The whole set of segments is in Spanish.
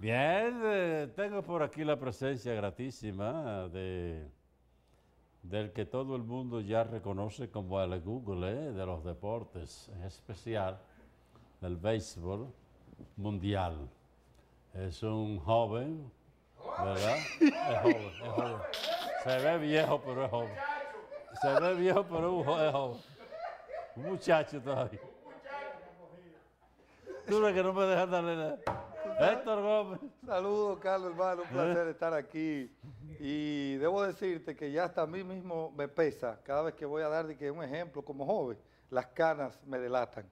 Bien, eh, tengo por aquí la presencia gratísima de, del que todo el mundo ya reconoce como el Google eh, de los deportes, en especial del béisbol mundial. Es un joven, ¿verdad? Es joven, Se ve viejo, pero es joven. Se ve viejo, pero es joven. Un muchacho todavía. Tú que no me darle nada. Héctor Gómez. Saludos, Carlos, hermano. Un placer eh. estar aquí. Y debo decirte que ya hasta a mí mismo me pesa cada vez que voy a dar de que un ejemplo como joven. Las canas me delatan.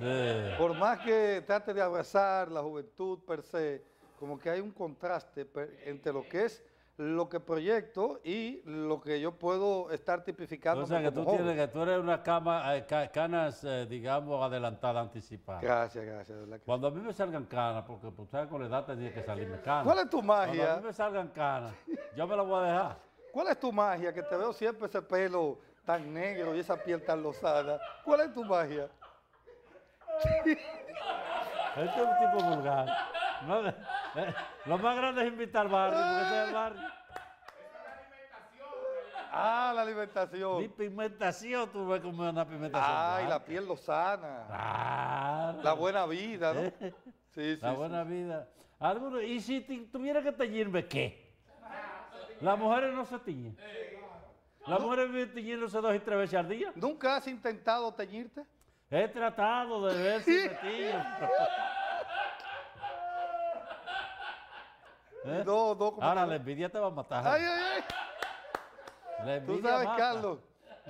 Eh. Por más que trate de abrazar la juventud per se, como que hay un contraste entre lo que es lo que proyecto y lo que yo puedo estar tipificando. O sea, que tú, tienes, que tú eres una cama, eh, canas, eh, digamos, adelantada, anticipada. Gracias, gracias. Cuando a mí me salgan canas, porque pues, con la edad tenía que salirme canas. ¿Cuál es tu magia? Cuando a mí me salgan canas, yo me la voy a dejar. ¿Cuál es tu magia? Que te veo siempre ese pelo tan negro y esa piel tan losada. ¿Cuál es tu magia? este es un tipo vulgar. No, eh, lo más grande es invitar al barrio, porque ese es el barrio. Ah, la alimentación. Mi pigmentación, tú ves es una pigmentación. Ay, la piel lo sana. La buena vida, ¿no? sí, eh, sí. La buena vida. Álvaro, y si tuviera que teñirme, ¿qué? Las mujeres no se tiñen. Las mujeres viven tiñéndose dos y tres veces al día. ¿Nunca has intentado teñirte? He tratado de ver si te tiño. ¿Eh? No, no, Ahora, la envidia te va a matar. ¡Ay, ay, ay! Tú sabes, Carlos,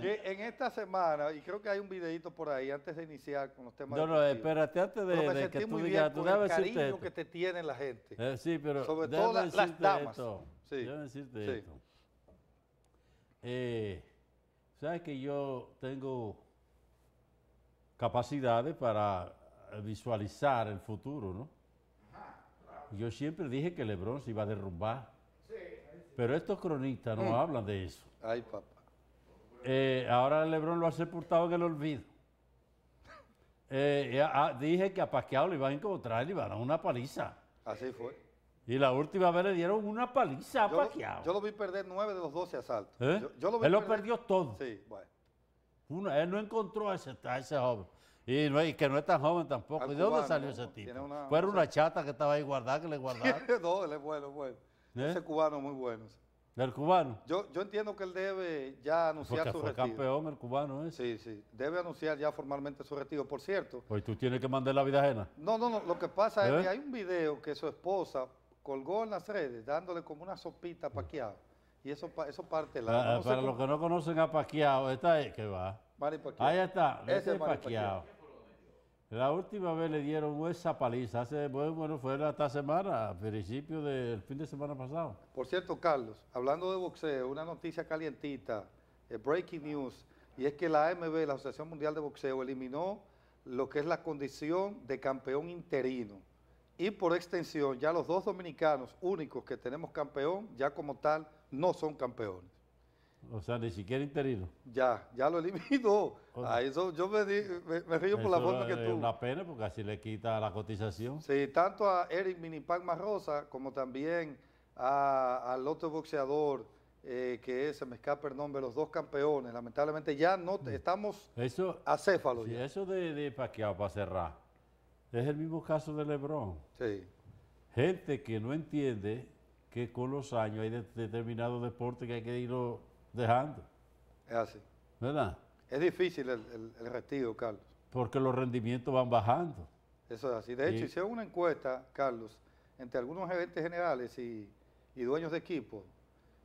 que en esta semana, y creo que hay un videito por ahí antes de iniciar con los temas. No, no, espérate antes de, que tú digas, tú decirte. El cariño que te tiene la gente. Eh, sí, pero. Sobre todo las damas. Sí. Déjame decirte esto. Eh, sabes que yo tengo capacidades para visualizar el futuro, ¿no? Yo siempre dije que Lebrón se iba a derrumbar. Pero estos cronistas no mm. hablan de eso. Ay, papá. Eh, ahora Lebrón lo ha sepultado en el olvido. Eh, ah, dije que a paqueado le iban a encontrar, le iban a dar una paliza. Así fue. Y la última vez le dieron una paliza a yo yo lo vi perder nueve de los doce asaltos. ¿Eh? él lo perdió todo. él no encontró a ese, a ese joven. Y, que no es tan joven tampoco. ¿Y de dónde salió ese tipo? Fue una chata que estaba ahí guardada, que le guardaba. no, él es bueno, bueno. ¿Eh? Ese cubano muy bueno. ¿El cubano? Yo, yo entiendo que él debe ya anunciar su retiro el campeón el cubano ese. ¿eh? Sí, sí. Debe anunciar ya formalmente su retiro. Por cierto... Hoy pues tú tienes que mandar la vida ajena. No, no, no. Lo que pasa es ¿Eh? que hay un video que su esposa colgó en las redes dándole como una sopita a Paquiao. Y eso, eso parte la... Ah, ah, para los que no conocen a Paquiao, esta es que va. Ahí está, ese es La última vez le dieron esa paliza, hace, bueno, fue esta semana, a principio del fin de semana pasado. Por cierto, Carlos, hablando de boxeo, una noticia calientita, eh, breaking news, y es que la AMB, la Asociación Mundial de Boxeo, eliminó lo que es la condición de campeón interino. Y por extensión, ya los dos dominicanos únicos que tenemos campeón, ya como tal, no son campeones. O sea, ni siquiera interino. Ya, ya lo eliminó. yo me, río por la forma que tú. Es una pena porque así le quita la cotización. Sí, tanto a Eric Minipac Marrosa como también al otro boxeador eh, que es, se me escapa el nombre, los dos campeones. Lamentablemente ya no estamos eso, acéfalos. Sí, eso de, de Paquiao para cerrar es el mismo caso de Lebron. Sí. Gente que no entiende que con los años hay determinados deportes que hay que irlo dejando. Es así. ¿Verdad? Es difícil el, el, retiro, Carlos. Porque los rendimientos van bajando. Eso es así. De hecho, hicieron una encuesta, Carlos, entre algunos eventos generales y, y, dueños de equipo,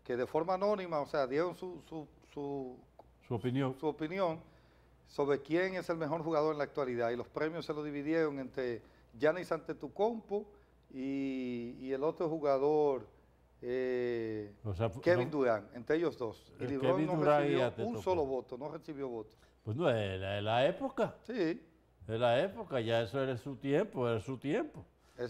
que de forma anónima, o sea, dieron su, su, su, su opinión. su opinión sobre quién es el mejor jugador en la actualidad. Y los premios se los dividieron entre Yanis Antetokounmpo y, y el otro jugador eh, Kevin Durán, entre ellos dos. Eh, y Kevin no recibió un solo voto, no recibió voto. Pues no, es la, la, época. Sí. Es la época, ya eso era su tiempo, era su tiempo.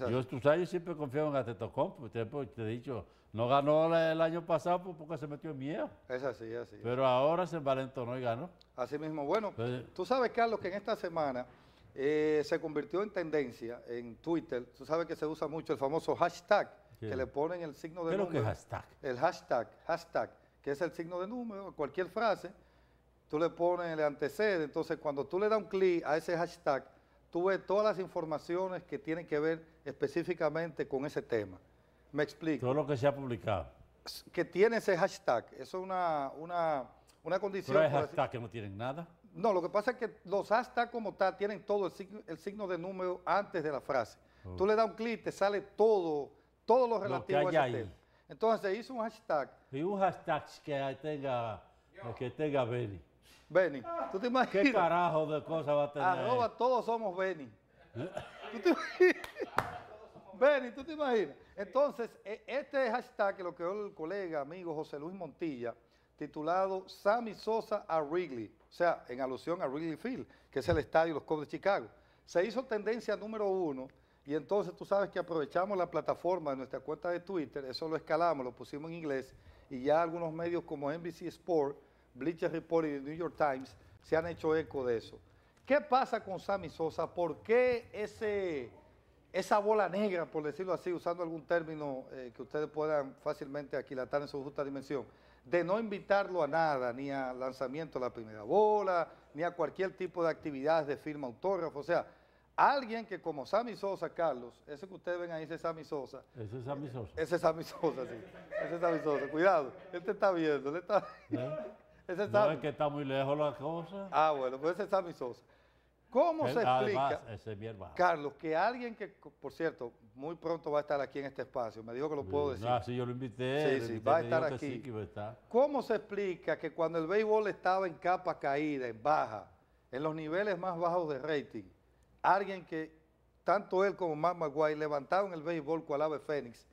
Yo tus años siempre confiaba en Atetocompo, te, pues, te he dicho, no ganó el año pasado pues, porque se metió en miedo. Es así, es así. Pero ahora se envalentonó y ganó. Así mismo, bueno, tú sabes, Carlos, que en esta semana eh, se convirtió en tendencia en Twitter, tú sabes que se usa mucho el famoso hashtag, que le ponen el signo de número. hashtag. El hashtag, hashtag, que es el signo de número, cualquier frase, tú le pones el antecedente. Entonces, cuando tú le das un clic a ese hashtag, tú ves todas las informaciones que tienen que ver específicamente con ese tema. Me explico. Todo lo que se ha publicado. Que tiene ese hashtag. Eso es una, condición. ¿Pero hay hashtag que no tienen nada? No, lo que pasa es que los hashtags como tal tienen todo el signo, el signo de número antes de la frase. Tú le das un clic, te sale todo todo lo relativo a ese Entonces se hizo un hashtag. Y un hashtag que tenga, tenga Benny. Benny, ¿tú te imaginas? ¿Qué carajo de cosa va a tener? Arroba todos somos Benny. ¿Eh? ¿Tú te Benny, ¿tú te imaginas? Entonces, e, este hashtag que lo creó el colega, amigo José Luis Montilla, titulado Sammy Sosa a Wrigley, o sea, en alusión a Wrigley Field, que es el estadio de los Cubs de Chicago. Se hizo tendencia número uno y entonces tú sabes que aprovechamos la plataforma de nuestra cuenta de Twitter, eso lo escalamos, lo pusimos en inglés, y ya algunos medios como NBC Sport, Bleacher Report y New York Times se han hecho eco de eso. ¿Qué pasa con Sammy Sosa? ¿Por qué ese, esa bola negra, por decirlo así, usando algún término eh, que ustedes puedan fácilmente aquilatar en su justa dimensión, de no invitarlo a nada, ni a lanzamiento de la primera bola, ni a cualquier tipo de actividad de firma autógrafo? O sea, Alguien que como Sammy Sosa, Carlos, ese que ustedes ven ahí, ese es Sammy Sosa. Ese es Sammy Sosa. Ese es Sammy Sosa, sí. Ese es Sammy Sosa. Cuidado, él te este está viendo, él este está... ¿Eh? no es que está muy lejos la cosa. Ah, bueno, pues ese es Sammy Sosa. ¿Cómo se ah, explica, ese es Carlos, que alguien que, por cierto, muy pronto va a estar aquí en este espacio, me dijo que lo puedo decir. Ah, no, sí, yo lo invité. Sí, sí, va a estar aquí. ¿Cómo se explica que cuando el béisbol estaba en capa caída, en baja, en los niveles más bajos de rating, alguien que tanto él como Matt McGuire levantaron el béisbol cual ave fénix,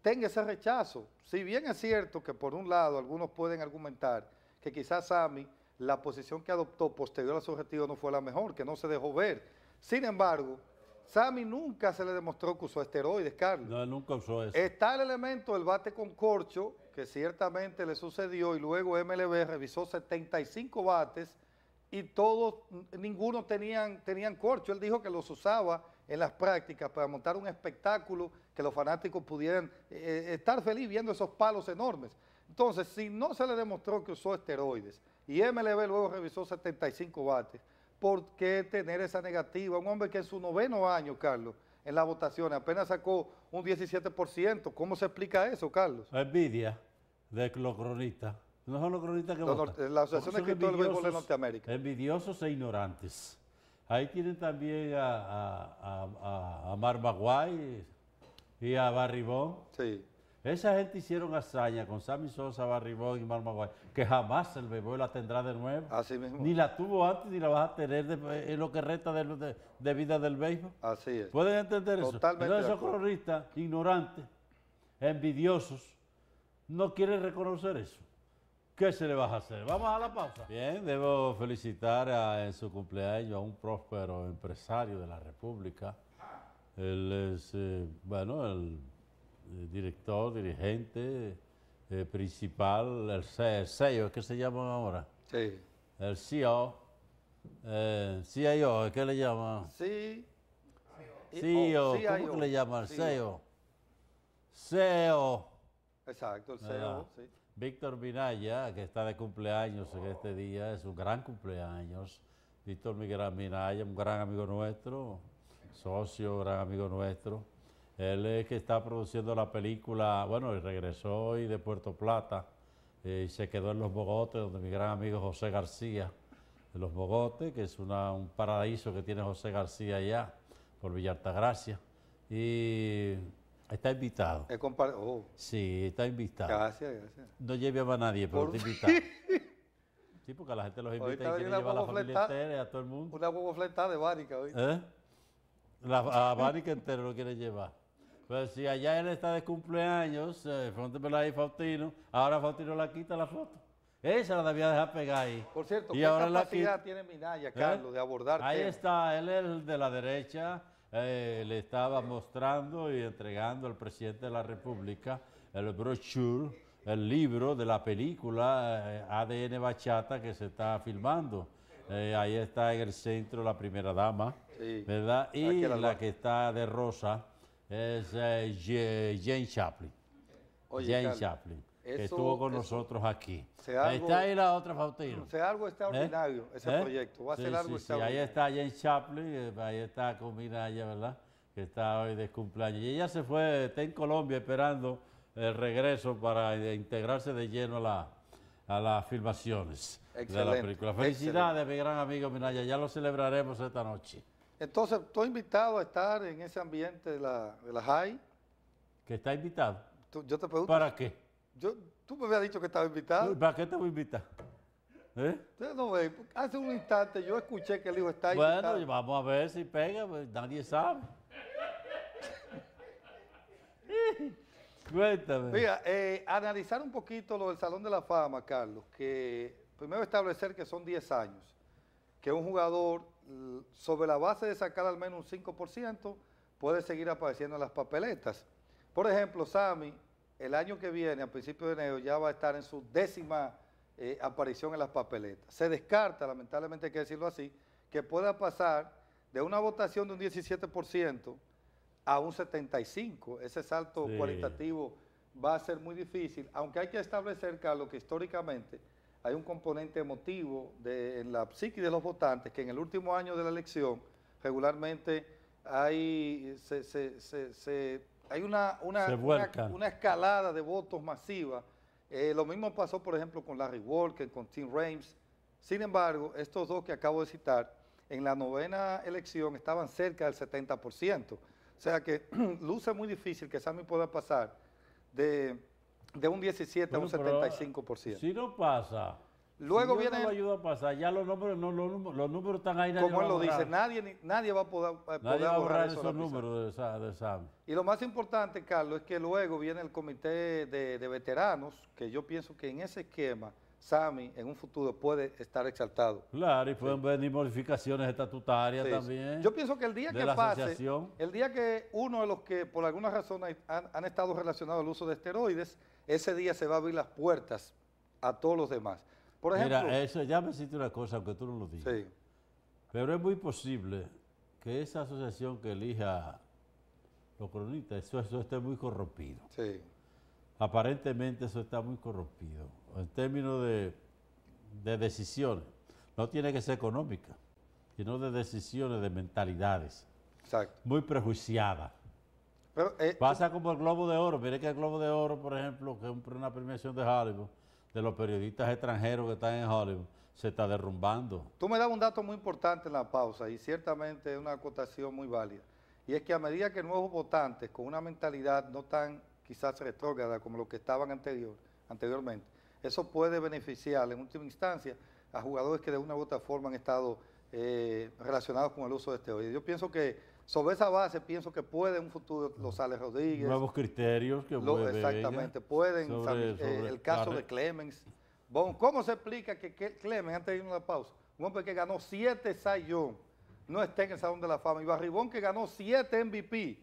tenga ese rechazo. Si bien es cierto que por un lado algunos pueden argumentar que quizás Sammy la posición que adoptó posterior a su objetivo no fue la mejor, que no se dejó ver. Sin embargo, Sami nunca se le demostró que usó esteroides, Carlos. No, nunca usó eso. Está el elemento del bate con corcho, que ciertamente le sucedió y luego MLB revisó 75 bates y todos, ninguno tenían, tenían corcho. Él dijo que los usaba en las prácticas para montar un espectáculo que los fanáticos pudieran eh, eh, estar feliz viendo esos palos enormes. Entonces, si no se le demostró que usó esteroides y MLB luego revisó 75 bates, ¿por qué tener esa negativa? Un hombre que en su noveno año, Carlos, en la votaciones, apenas sacó un 17%. ¿Cómo se explica eso, Carlos? Envidia de los cronistas. No son los cronistas que no, votan. la Asociación de de Norteamérica. Envidiosos e ignorantes. Ahí tienen también a, a, Mar Maguay y a Barribón. Sí. Esa gente hicieron hazaña con Sammy Sosa, Barribón y Mar Maguay, que jamás el béisbol la tendrá de nuevo. Así mismo. Ni la tuvo antes ni la vas a tener en lo que resta de, vida del béisbol. Así es. ¿Pueden entender eso? Totalmente. esos cronistas ignorantes, envidiosos, no quieren reconocer eso. ¿Qué se le va a hacer? Vamos a la pausa. Bien, debo felicitar en su cumpleaños a un próspero empresario de la República. Él es, eh, bueno, el, eh, director, dirigente eh, principal, el, CEO, e ¿qué se llama ahora? Sí. El CEO, eh, ¿qué le llama? Sí. CEO, ¿cómo le llama el CEO. CEO. E Exacto, el CEO, ah. sí. Víctor Minaya, que está de cumpleaños en este día, es un gran cumpleaños. Víctor Miguel Minaya, un gran amigo nuestro, socio, gran amigo nuestro. Él es que está produciendo la película, bueno, regresó hoy de Puerto Plata y se quedó en Los Bogotes, donde mi gran amigo José García, de Los Bogotes, que es un paraíso que tiene José García allá, por Villartagracia. Y Está invitado. Oh. Sí, está invitado. Gracias, gracias. No lleve a nadie, pero está invitado. sí, porque la gente los invita y quiere llevar a la familia entera a todo el mundo. Una huevo de bárica hoy. ¿Eh? La, a bárica entera lo quiere llevar. Pero pues si allá él está de cumpleaños, eh, y Faustino, ahora Faustino la quita la foto. Esa la debía dejar pegar ahí. Por cierto, y ahora la la tiene Minaya, ¿Eh? Carlos, de abordar Ahí está, él es el de la derecha, eh, le estaba mostrando y entregando al presidente de la República el brochure, el libro de la película eh, ADN Bachata que se está filmando. Eh, ahí está en el centro la primera dama, ¿verdad? Y la, que está de rosa es Jane Chaplin. Jane Chaplin que estuvo con nosotros aquí. ahí está ahí la otra Faustino. Se algo ¿Eh? extraordinario ese ¿Eh? proyecto. Va a ser algo Ahí está Jane Chaplin, eh, ahí está con Minaya, ¿verdad? Que está hoy de cumpleaños. Y ella se fue, está en Colombia esperando el regreso para integrarse de lleno a, las filmaciones de la película. Felicidades, mi gran amigo Minaya. Ya lo celebraremos esta noche. Entonces, estoy invitado a estar en ese ambiente de la, de la JAI. ¿Que está invitado? Yo te pregunto. ¿Para qué? Yo, tú me habías dicho que estaba invitado. ¿Para qué te voy a invitar? ¿Eh? No, hace un instante yo escuché que el hijo está invitado. Bueno, vamos a ver si pega, pues, nadie sabe. Cuéntame. Mira, eh, analizar un poquito lo del Salón de la Fama, Carlos, que primero establecer que son 10 años, que un jugador sobre la base de sacar al menos un 5% puede seguir apareciendo en las papeletas. Por ejemplo, Sami el año que viene, a principios de enero, ya va a estar en su décima eh, aparición en las papeletas. Se descarta, lamentablemente hay que decirlo así, que pueda pasar de una votación de un 17% a un 75%. Ese salto cualitativo va a ser muy difícil, aunque hay que establecer, Carlos, que históricamente hay un componente emotivo de, en la psique de los votantes que en el último año de la elección regularmente hay, se hay una, una, escalada de votos masiva. Eh, lo mismo pasó, por ejemplo, con Larry Walker, con Tim Reims, Sin embargo, estos dos que acabo de citar, en la novena elección estaban cerca del 70%. O sea que luce muy difícil que Sammy pueda pasar de, un 17 a un 75%. Si no pasa, Luego viene. No ayuda a pasar, ya los números, no, los, números están ahí. Como él lo dice, nadie, nadie va a poder, eh, nadie borrar esos números de, Sami. Y lo más importante, Carlos, es que luego viene el comité de, veteranos, que yo pienso que en ese esquema. Sami en un futuro puede estar exaltado. Claro, y pueden venir modificaciones estatutarias también. Yo pienso que el día que pase, el día que uno de los que por alguna razón han, han, estado relacionados al uso de esteroides, ese día se va a abrir las puertas a todos los demás. Mira, eso, ya me hiciste una cosa, aunque tú no lo digas. Pero es muy posible que esa asociación que elija los cronistas, eso, eso esté muy corrompido. Aparentemente eso está muy corrompido. En términos de, decisiones, no tiene que ser económica, sino de decisiones, de mentalidades. Exacto. Muy prejuiciada. Pero, eh, Pasa como el Globo de Oro. Mire que el Globo de Oro, por ejemplo, que es una premiación de Hollywood, de los periodistas extranjeros que están en Hollywood se está derrumbando. Tú me das un dato muy importante en la pausa y ciertamente es una acotación muy válida. Y es que a medida que nuevos votantes con una mentalidad no tan quizás retrógrada como lo que estaban anterior, anteriormente, eso puede beneficiar en última instancia a jugadores que de una u otra forma han estado eh, relacionados con el uso de este hoy. Yo pienso que sobre esa base pienso que puede un futuro los sale Rodríguez. Nuevos criterios que lo, Exactamente, pueden, eh, el caso de Clemens. ¿Cómo se explica que, Clemens, antes de irnos a la pausa, un hombre que ganó siete Sayón, no esté en el Salón de la Fama, y Barribón que ganó siete MVP,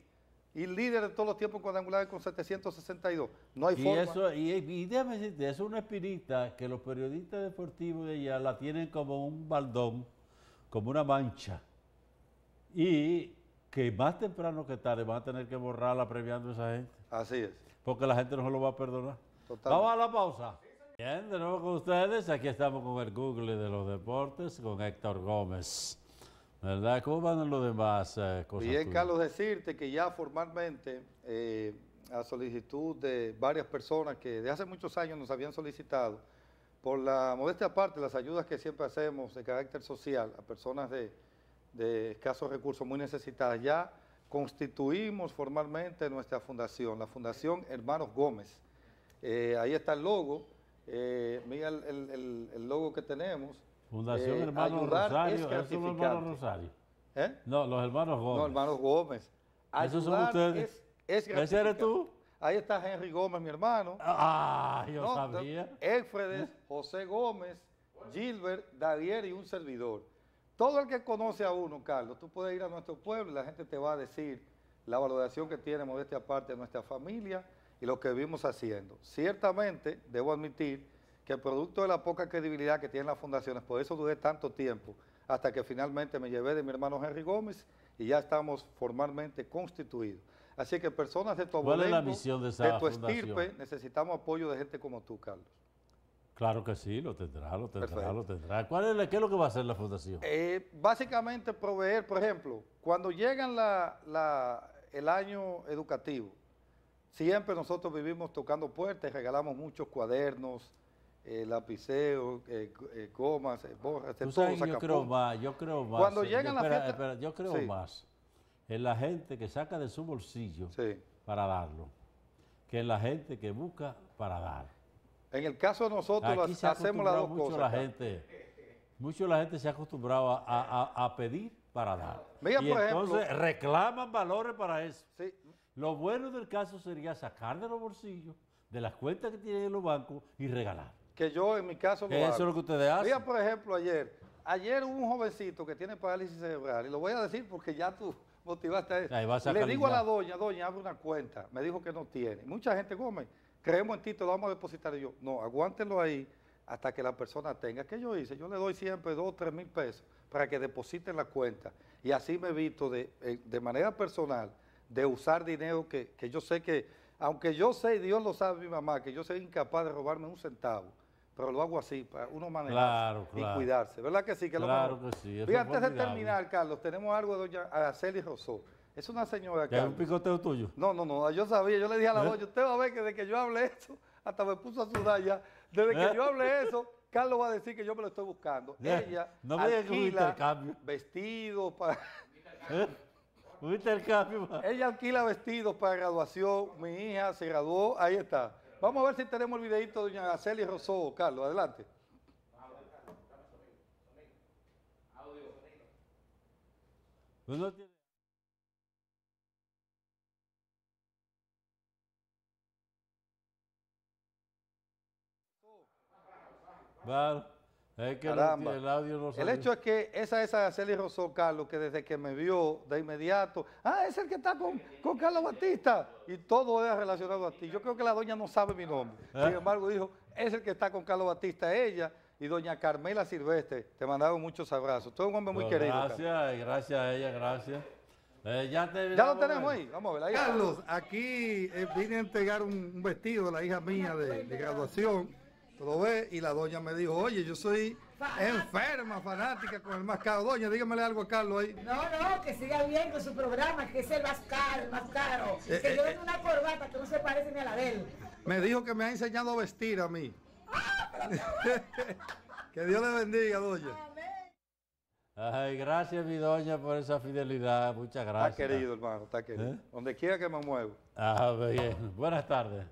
y líder de todos los tiempos cuadrangulares con 762. No hay y forma. Eso, y, déjame decirte, es una espirita que los periodistas deportivos de allá la tienen como un baldón, como una mancha. Y que más temprano que tarde van a tener que borrarla premiando a esa gente. Así es. Porque la gente no se lo va a perdonar. Vamos a la pausa. Bien, de nuevo con ustedes. Aquí estamos con el Google de los deportes, con Héctor Gómez. ¿Verdad? ¿Cómo van los demás eh, cosas? Bien, Carlos, decirte que ya formalmente, eh, a solicitud de varias personas que de hace muchos años nos habían solicitado, por la modesta parte las ayudas que siempre hacemos de carácter social a personas de, de escasos recursos, muy necesitadas. Ya constituimos formalmente nuestra fundación, la Fundación Hermanos Gómez. Eh, ahí está el logo, eh, mira el, logo que tenemos. Fundación eh, Hermanos Rosario, es Rosario. No, los hermanos Gómez. No, hermanos Gómez. ¿Ese eres tú? Ahí está Henry Gómez, mi hermano. Ah, yo sabía. José Gómez, Gilbert, Davier y un servidor. Todo el que conoce a uno, Carlos, tú puedes ir a nuestro pueblo y la gente te va a decir la valoración que tiene modestia aparte de nuestra familia y lo que vivimos haciendo. Ciertamente, debo admitir que el producto de la poca credibilidad que tienen las fundaciones, por eso dudé tanto tiempo, hasta que finalmente me llevé de mi hermano Henry Gómez y ya estamos formalmente constituidos. Así que personas de tu abuelo, de, tu estirpe, necesitamos apoyo de gente como tú, Carlos. Claro que sí, lo tendrá, lo tendrá, lo tendrá. ¿Cuál es ¿Qué es lo que va a hacer la fundación? Eh, básicamente proveer, por ejemplo, cuando llega el año educativo, siempre nosotros vivimos tocando puertas, regalamos muchos cuadernos, eh, lapiceos, eh, eh, gomas, borras, yo creo más, yo creo más. Cuando yo creo más en la gente que saca de su bolsillo para darlo que en la gente que busca para dar. En el caso de nosotros hacemos las dos mucho cosas. La gente, mucho la gente se ha acostumbrado a, pedir para dar. entonces reclaman valores para eso. Lo bueno del caso sería sacar de los bolsillos, de las cuentas que tienen los bancos y regalar. Que yo en mi caso lo Eso es lo que ustedes hacen. Mira, por ejemplo, ayer, ayer un jovencito que tiene parálisis cerebral, y lo voy a decir porque ya tú motivaste a eso. Le digo a la doña, doña, abre una cuenta. Me dijo que no tiene. Mucha gente come creemos en ti, te lo vamos a depositar. yo, no, aguántenlo ahí hasta que la persona tenga. ¿Qué yo hice? Yo le doy siempre dos o tres mil pesos para que depositen la cuenta. Y así me evito de, eh, de manera personal de usar dinero que, yo sé que, aunque yo sé, Dios lo sabe mi mamá, que yo soy incapaz de robarme un centavo, pero lo hago así, para uno manejar y cuidarse. ¿Verdad que sí? claro que sí. antes de terminar, Carlos, tenemos algo de doña Araceli Rosó. Es una señora que. un picoteo tuyo? No, no, no. Yo sabía, yo le dije a la noche, ¿Eh? usted va a ver que desde que yo hable eso, hasta me puso a sudar ya. Desde que ¿Eh? yo hable eso, Carlos va a decir que yo me lo estoy buscando. ¿Eh? Ella alquila vestidos para. Un intercambio. Ella alquila vestidos para graduación. Mi hija se graduó. Ahí está. Vamos a ver si tenemos el videito de doña Araceli Rosó, Carlos. Adelante. Audio. Pues el hecho es que esa es Araceli Rosó, Carlos, que desde que me vio de inmediato, ah, es el que está con, con Carlos Batista. Y todo era relacionado a ti. Yo creo que la doña no sabe mi nombre. ¿Eh? Sin embargo, dijo, es el que está con Carlos Batista, ella. Y doña Carmela Silvestre, te mandaron muchos abrazos. Tú un hombre muy pues querido. Gracias, gracias a ella, gracias. Eh, ya, lo tenemos ahí, vamos Carlos, aquí eh, vine a entregar un, vestido a la hija mía de graduación lo ve y la doña me dijo, oye, yo soy enferma, fanática con el más caro. Doña, dígamele algo a Carlos ahí. No, no, que siga bien con su programa, que es el más caro, el más caro. Eh, que yo eh, tengo eh. una corbata que no se parece ni a la de él. Me dijo que me ha enseñado a vestir a mí. que Dios le bendiga, doña. Ay, gracias, mi doña, por esa fidelidad. Muchas gracias. Está querido, hermano, está querido. Donde quiera que me muevo. Ah, bien. Buenas tardes.